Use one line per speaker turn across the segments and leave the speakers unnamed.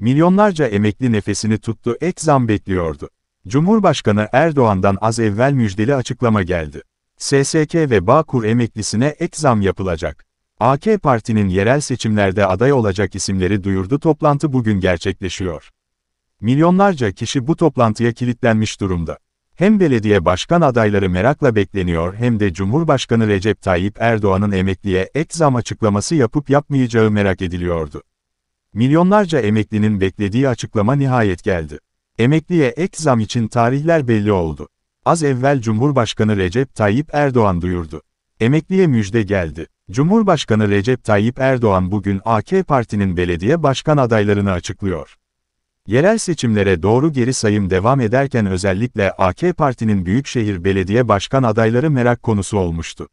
Milyonlarca emekli nefesini tuttu ek zam bekliyordu. Cumhurbaşkanı Erdoğan'dan az evvel müjdeli açıklama geldi. SSK ve Bağkur emeklisine ek zam yapılacak. AK Parti'nin yerel seçimlerde aday olacak isimleri duyurdu toplantı bugün gerçekleşiyor. Milyonlarca kişi bu toplantıya kilitlenmiş durumda. Hem belediye başkan adayları merakla bekleniyor hem de Cumhurbaşkanı Recep Tayyip Erdoğan'ın emekliye ek zam açıklaması yapıp yapmayacağı merak ediliyordu. Milyonlarca emeklinin beklediği açıklama nihayet geldi. Emekliye ek zam için tarihler belli oldu. Az evvel Cumhurbaşkanı Recep Tayyip Erdoğan duyurdu. Emekliye müjde geldi. Cumhurbaşkanı Recep Tayyip Erdoğan bugün AK Parti'nin belediye başkan adaylarını açıklıyor. Yerel seçimlere doğru geri sayım devam ederken özellikle AK Parti'nin büyükşehir belediye başkan adayları merak konusu olmuştu.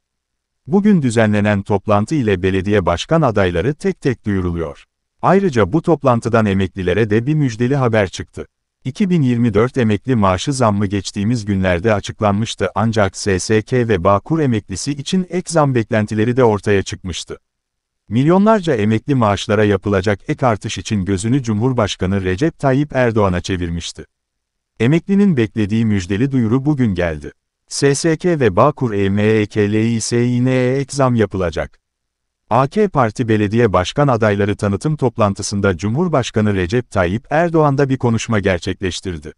Bugün düzenlenen toplantı ile belediye başkan adayları tek tek duyuruluyor. Ayrıca bu toplantıdan emeklilere de bir müjdeli haber çıktı. 2024 emekli maaşı zammı geçtiğimiz günlerde açıklanmıştı ancak SSK ve Bağkur emeklisi için ek zam beklentileri de ortaya çıkmıştı. Milyonlarca emekli maaşlara yapılacak ek artış için gözünü Cumhurbaşkanı Recep Tayyip Erdoğan'a çevirmişti. Emeklinin beklediği müjdeli duyuru bugün geldi. SSK ve Bağkur EMEKLİ ise yine ek zam yapılacak. AK Parti belediye başkan adayları tanıtım toplantısında Cumhurbaşkanı Recep Tayyip Erdoğan da bir konuşma gerçekleştirdi.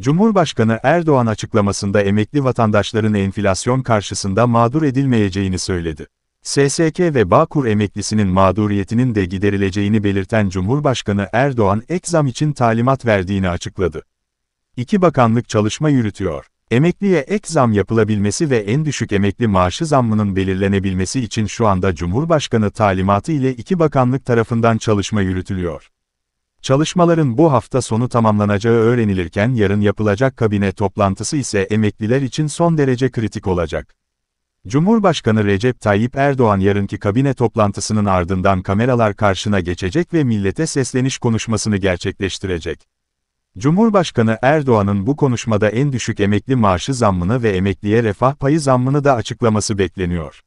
Cumhurbaşkanı Erdoğan açıklamasında emekli vatandaşların enflasyon karşısında mağdur edilmeyeceğini söyledi. SSK ve Bağkur emeklisinin mağduriyetinin de giderileceğini belirten Cumhurbaşkanı Erdoğan ek zam için talimat verdiğini açıkladı. İki bakanlık çalışma yürütüyor. Emekliye ek zam yapılabilmesi ve en düşük emekli maaşı zammının belirlenebilmesi için şu anda Cumhurbaşkanı talimatı ile iki bakanlık tarafından çalışma yürütülüyor. Çalışmaların bu hafta sonu tamamlanacağı öğrenilirken yarın yapılacak kabine toplantısı ise emekliler için son derece kritik olacak. Cumhurbaşkanı Recep Tayyip Erdoğan yarınki kabine toplantısının ardından kameralar karşına geçecek ve millete sesleniş konuşmasını gerçekleştirecek. Cumhurbaşkanı Erdoğan'ın bu konuşmada en düşük emekli maaşı zammını ve emekliye refah payı zammını da açıklaması bekleniyor.